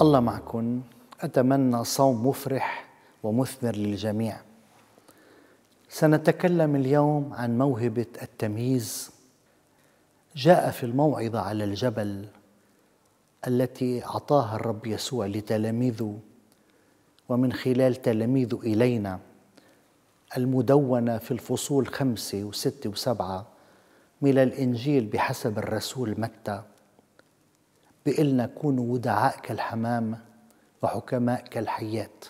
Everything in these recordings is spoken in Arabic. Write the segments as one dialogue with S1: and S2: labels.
S1: الله معكم أتمنى صوم مفرح ومثمر للجميع سنتكلم اليوم عن موهبة التمييز جاء في الموعظة على الجبل التي أعطاها الرب يسوع لتلاميذه ومن خلال تلاميذه إلينا المدونة في الفصول خمسة وستة وسبعة من الإنجيل بحسب الرسول متى بقلنا كونوا ودعاء كالحمام وحكماء كالحيات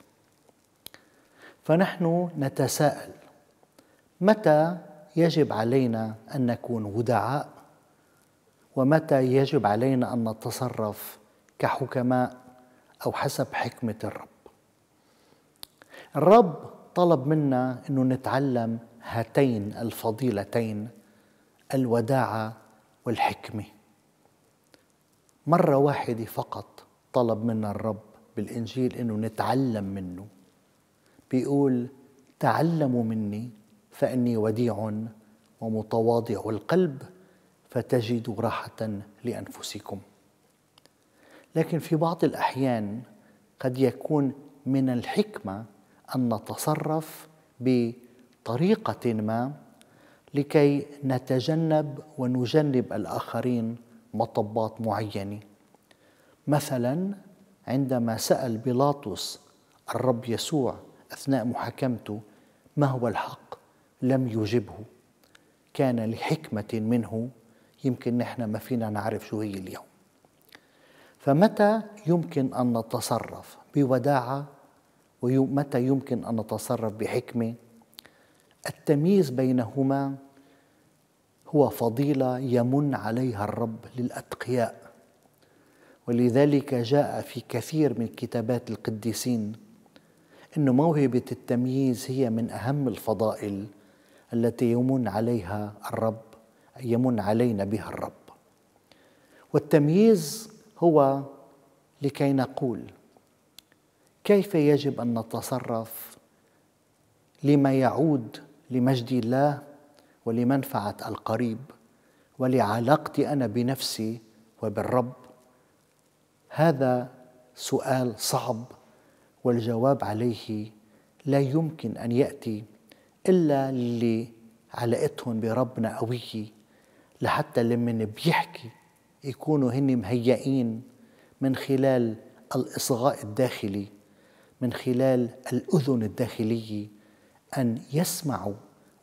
S1: فنحن نتساءل متى يجب علينا أن نكون ودعاء ومتى يجب علينا أن نتصرف كحكماء أو حسب حكمة الرب الرب طلب منا أن نتعلم هاتين الفضيلتين الوداعة والحكمه مرة واحدة فقط طلب منا الرب بالإنجيل إنه نتعلم منه بيقول تعلموا مني فإني وديع ومتواضع القلب فتجدوا راحة لأنفسكم لكن في بعض الأحيان قد يكون من الحكمة أن نتصرف بطريقة ما لكي نتجنب ونجنب الآخرين مطبات معينه مثلا عندما سال بيلاطس الرب يسوع اثناء محاكمته ما هو الحق لم يجبه كان لحكمه منه يمكن نحن ما فينا نعرف شو هي اليوم فمتى يمكن ان نتصرف بوداعه ومتى يمكن ان نتصرف بحكمه التمييز بينهما هو فضيلة يمن عليها الرب للأتقياء ولذلك جاء في كثير من كتابات القديسين أن موهبة التمييز هي من أهم الفضائل التي يمن عليها الرب يمن علينا بها الرب والتمييز هو لكي نقول كيف يجب ان نتصرف لما يعود لمجد الله ولمنفعه القريب ولعلاقتي انا بنفسي وبالرب هذا سؤال صعب والجواب عليه لا يمكن ان ياتي الا اللي علاقتهم بربنا قويه لحتى لمن بيحكي يكونوا هن مهيئين من خلال الاصغاء الداخلي من خلال الاذن الداخليه ان يسمعوا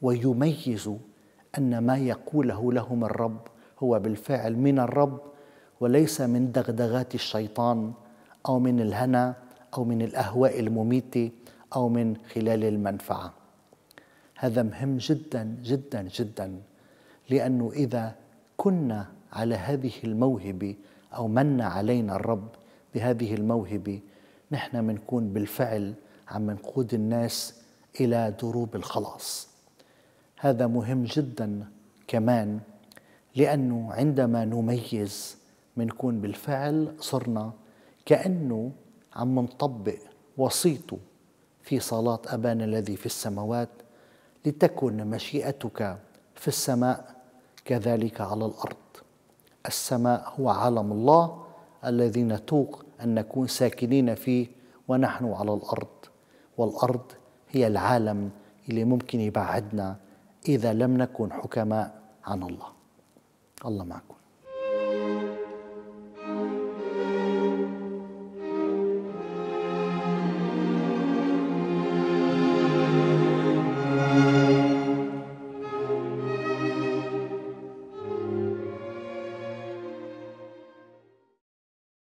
S1: ويميز ان ما يقوله لهم الرب هو بالفعل من الرب وليس من دغدغات الشيطان او من الهنا او من الاهواء المميته او من خلال المنفعه هذا مهم جدا جدا جدا لانه اذا كنا على هذه الموهبه او من علينا الرب بهذه الموهبه نحن منكون بالفعل عم نقود الناس الى دروب الخلاص هذا مهم جدا كمان لأنه عندما نميز منكون بالفعل صرنا كأنه عم نطبق وصيته في صلاة أبانا الذي في السماوات لتكن مشيئتك في السماء كذلك على الأرض السماء هو عالم الله الذي نتوق أن نكون ساكنين فيه ونحن على الأرض والأرض هي العالم اللي ممكن يبعدنا إذا لم نكن حكماء عن الله الله معكم